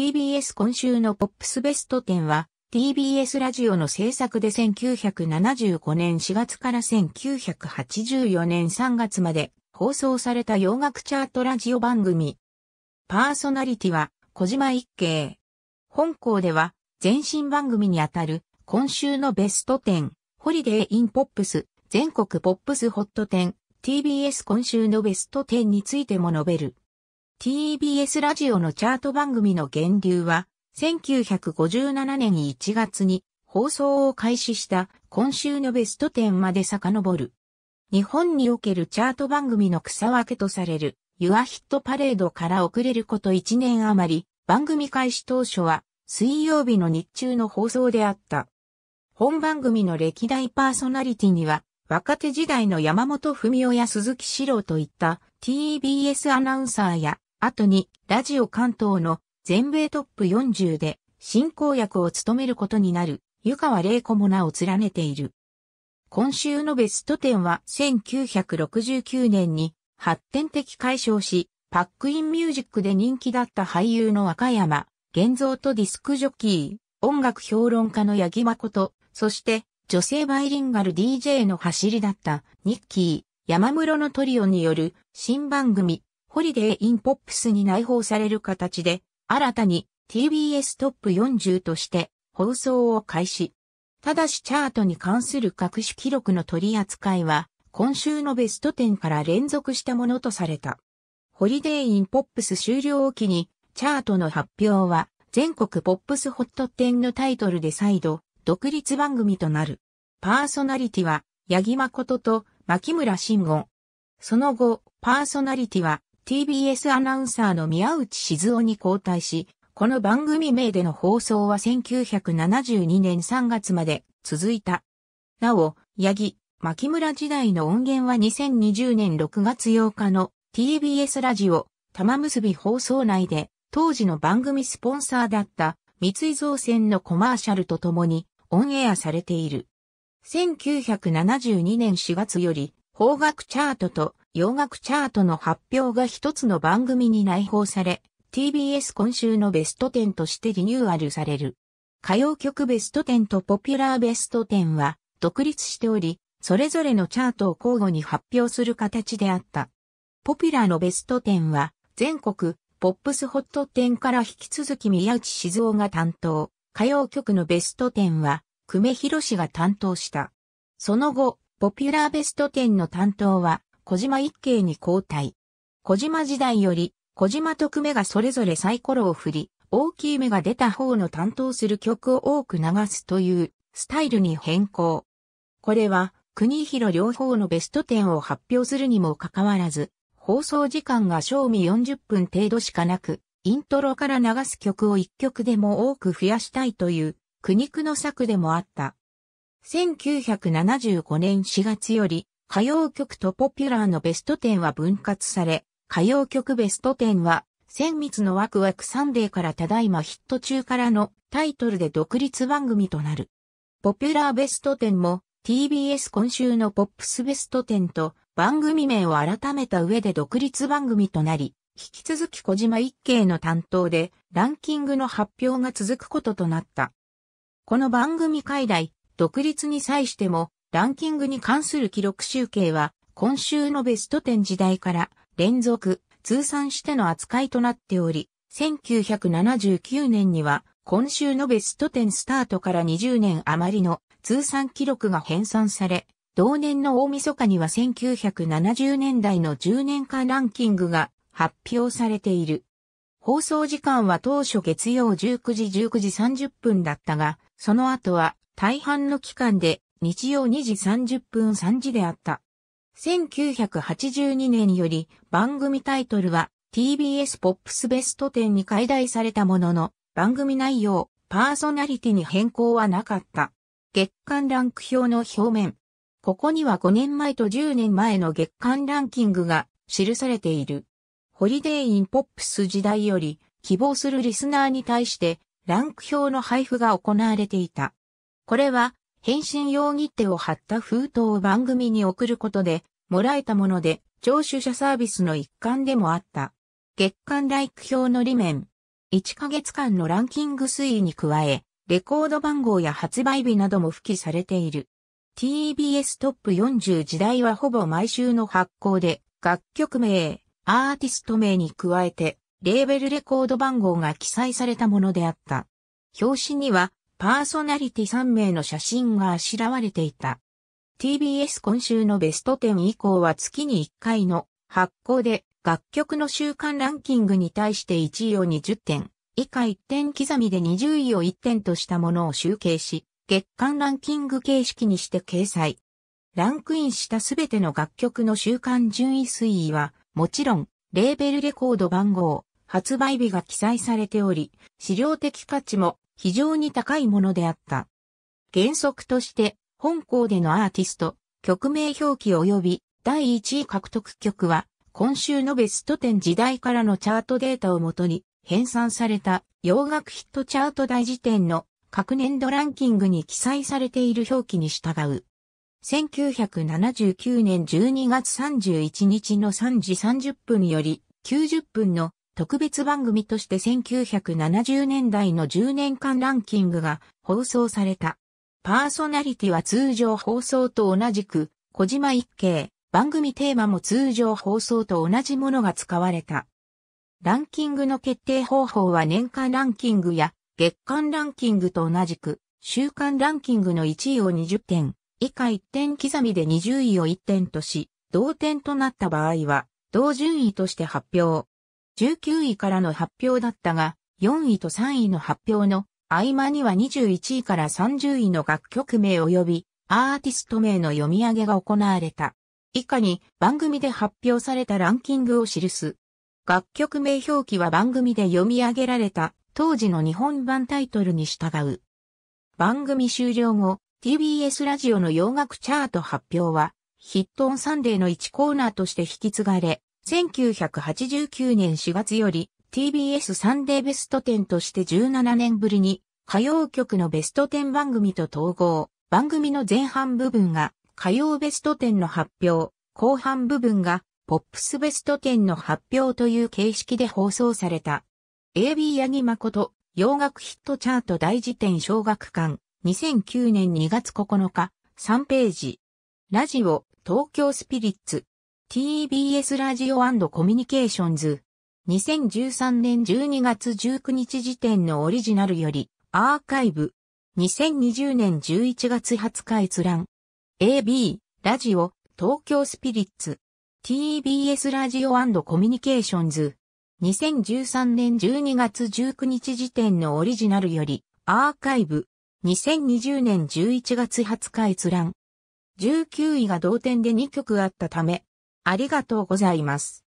TBS 今週のポップスベスト10は TBS ラジオの制作で1975年4月から1984年3月まで放送された洋楽チャートラジオ番組。パーソナリティは小島一慶。本校では前身番組にあたる今週のベスト10、ホリデーインポップス、全国ポップスホット10、TBS 今週のベスト10についても述べる。TBS ラジオのチャート番組の源流は、1957年1月に放送を開始した今週のベスト10まで遡る。日本におけるチャート番組の草分けとされる、ユアヒットパレードから遅れること1年余り、番組開始当初は、水曜日の日中の放送であった。本番組の歴代パーソナリティには、若手時代の山本文夫や鈴木史郎といった TBS アナウンサーや後にラジオ関東の全米トップ40で進行役を務めることになる湯川玲子も名を連ねている。今週のベスト10は1969年に発展的解消し、パックインミュージックで人気だった俳優の若山、現像とディスクジョッキー、音楽評論家の八木誠、そして女性バイリンガル DJ の走りだったニッキー、山室のトリオによる新番組ホリデー・イン・ポップスに内包される形で、新たに TBS トップ40として放送を開始。ただしチャートに関する各種記録の取り扱いは、今週のベスト10から連続したものとされた。ホリデー・イン・ポップス終了を機に、チャートの発表は、全国ポップスホット10のタイトルで再度、独立番組となる。パーソナリティは、八木誠と牧村慎吾。その後、パーソナリティは、TBS アナウンサーの宮内静夫に交代し、この番組名での放送は1972年3月まで続いた。なお、八木、牧村時代の音源は2020年6月8日の TBS ラジオ玉結び放送内で当時の番組スポンサーだった三井造船のコマーシャルとともにオンエアされている。1972年4月より、方角チャートと洋楽チャートの発表が一つの番組に内包され、TBS 今週のベスト10としてリニューアルされる。歌謡曲ベスト10とポピュラーベスト10は独立しており、それぞれのチャートを交互に発表する形であった。ポピュラーのベスト10は全国ポップスホット10から引き続き宮内静雄が担当。歌謡曲のベスト10は久米博が担当した。その後、ポピュラーベスト10の担当は小島一景に交代。小島時代より、小島と久米がそれぞれサイコロを振り、大きい目が出た方の担当する曲を多く流すというスタイルに変更。これは、国広両方のベスト10を発表するにもかかわらず、放送時間が賞味40分程度しかなく、イントロから流す曲を1曲でも多く増やしたいという苦肉の策でもあった。1975年4月より歌謡曲とポピュラーのベスト10は分割され、歌謡曲ベスト10は、千密のワクワクサンデーからただいまヒット中からのタイトルで独立番組となる。ポピュラーベスト10も TBS 今週のポップスベスト10と番組名を改めた上で独立番組となり、引き続き小島一慶の担当でランキングの発表が続くこととなった。この番組界来、独立に際してもランキングに関する記録集計は、今週のベスト10時代から連続、通算しての扱いとなっており、1979年には、今週のベスト10スタートから20年余りの通算記録が編纂され、同年の大晦日には1970年代の10年間ランキングが発表されている。放送時間は当初月曜19時19時30分だったが、その後は大半の期間で日曜2時30分3時であった。1982年より番組タイトルは TBS ポップスベスト10に解題されたものの番組内容、パーソナリティに変更はなかった。月間ランク表の表面。ここには5年前と10年前の月間ランキングが記されている。ホリデーインポップス時代より希望するリスナーに対してランク表の配布が行われていた。これは返信用切手を貼った封筒を番組に送ることで、もらえたもので、聴取者サービスの一環でもあった。月間ライク表の裏面、1ヶ月間のランキング推移に加え、レコード番号や発売日なども付記されている。TBS トップ40時代はほぼ毎週の発行で、楽曲名、アーティスト名に加えて、レーベルレコード番号が記載されたものであった。表紙には、パーソナリティ3名の写真があしらわれていた。TBS 今週のベスト10以降は月に1回の発行で楽曲の週間ランキングに対して1位を20点、以下1点刻みで20位を1点としたものを集計し、月間ランキング形式にして掲載。ランクインしたすべての楽曲の週間順位推移は、もちろん、レーベルレコード番号、発売日が記載されており、資料的価値も非常に高いものであった。原則として、本校でのアーティスト、曲名表記及び第1位獲得曲は、今週のベスト10時代からのチャートデータをもとに、編纂された洋楽ヒットチャート大辞典の各年度ランキングに記載されている表記に従う。1979年12月31日の3時30分より90分の特別番組として1970年代の10年間ランキングが放送された。パーソナリティは通常放送と同じく、小島一慶、番組テーマも通常放送と同じものが使われた。ランキングの決定方法は年間ランキングや月間ランキングと同じく、週間ランキングの1位を20点、以下1点刻みで20位を1点とし、同点となった場合は、同順位として発表。19位からの発表だったが、4位と3位の発表の合間には21位から30位の楽曲名及びアーティスト名の読み上げが行われた。以下に番組で発表されたランキングを記す。楽曲名表記は番組で読み上げられた当時の日本版タイトルに従う。番組終了後、TBS ラジオの洋楽チャート発表は、ヒットオンサンデーの1コーナーとして引き継がれ、1989年4月より TBS サンデーベスト10として17年ぶりに歌謡曲のベスト10番組と統合。番組の前半部分が歌謡ベスト10の発表、後半部分がポップスベスト10の発表という形式で放送された。AB 八木誠、洋楽ヒットチャート大辞典小学館、2009年2月9日、3ページ。ラジオ、東京スピリッツ、TBS ラジオコミュニケーションズ。2013年12月19日時点のオリジナルより、アーカイブ。2020年11月20日閲覧。AB、ラジオ、東京スピリッツ。TBS ラジオコミュニケーションズ。2013年12月19日時点のオリジナルより、アーカイブ。2020年11月20日閲覧。19位が同点で2曲あったため、ありがとうございます。